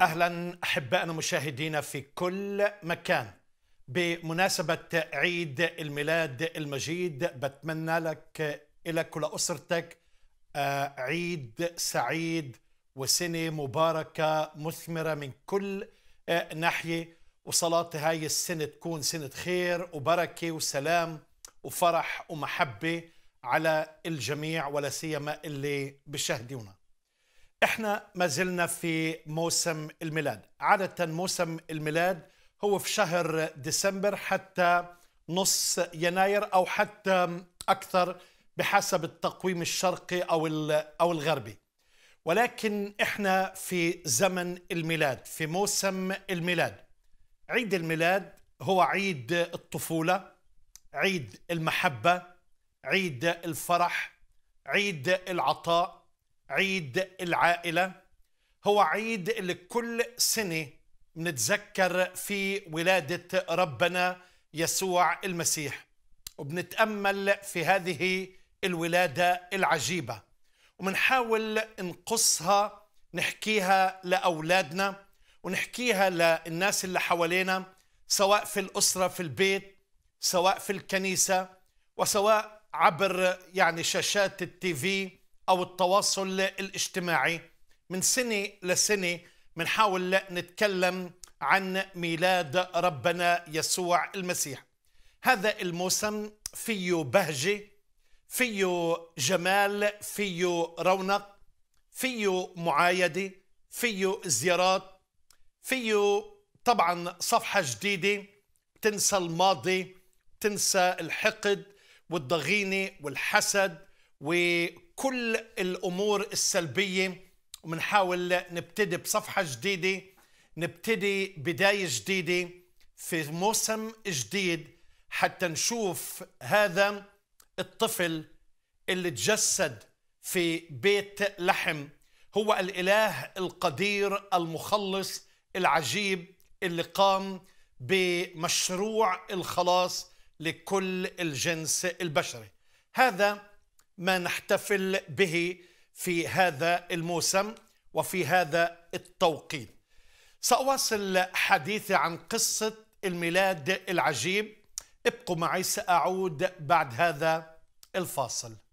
اهلا احبائنا مشاهدينا في كل مكان بمناسبه عيد الميلاد المجيد بتمنى لك إلك ولاسرتك آه، عيد سعيد وسنه مباركه مثمره من كل آه، ناحيه وصلاه هاي السنه تكون سنه خير وبركه وسلام وفرح ومحبه على الجميع ولا سيما اللي بشاهدونا احنا ما زلنا في موسم الميلاد عادة موسم الميلاد هو في شهر ديسمبر حتى نص يناير او حتى اكثر بحسب التقويم الشرقي او او الغربي ولكن احنا في زمن الميلاد في موسم الميلاد عيد الميلاد هو عيد الطفوله عيد المحبه عيد الفرح عيد العطاء عيد العائله هو عيد اللي كل سنه بنتذكر فيه ولاده ربنا يسوع المسيح وبنتامل في هذه الولاده العجيبه وبنحاول نقصها نحكيها لاولادنا ونحكيها للناس اللي حوالينا سواء في الاسره في البيت سواء في الكنيسه وسواء عبر يعني شاشات التي في أو التواصل الاجتماعي من سنة لسنة بنحاول نتكلم عن ميلاد ربنا يسوع المسيح هذا الموسم فيه بهجة فيه جمال فيه رونق فيه معايدة فيه زيارات فيه طبعا صفحة جديدة تنسى الماضي تنسى الحقد والضغينة والحسد وكل الامور السلبيه وبنحاول نبتدي بصفحه جديده نبتدي بدايه جديده في موسم جديد حتى نشوف هذا الطفل اللي تجسد في بيت لحم هو الاله القدير المخلص العجيب اللي قام بمشروع الخلاص لكل الجنس البشري هذا ما نحتفل به في هذا الموسم وفي هذا التوقيت سأواصل حديثي عن قصة الميلاد العجيب ابقوا معي سأعود بعد هذا الفاصل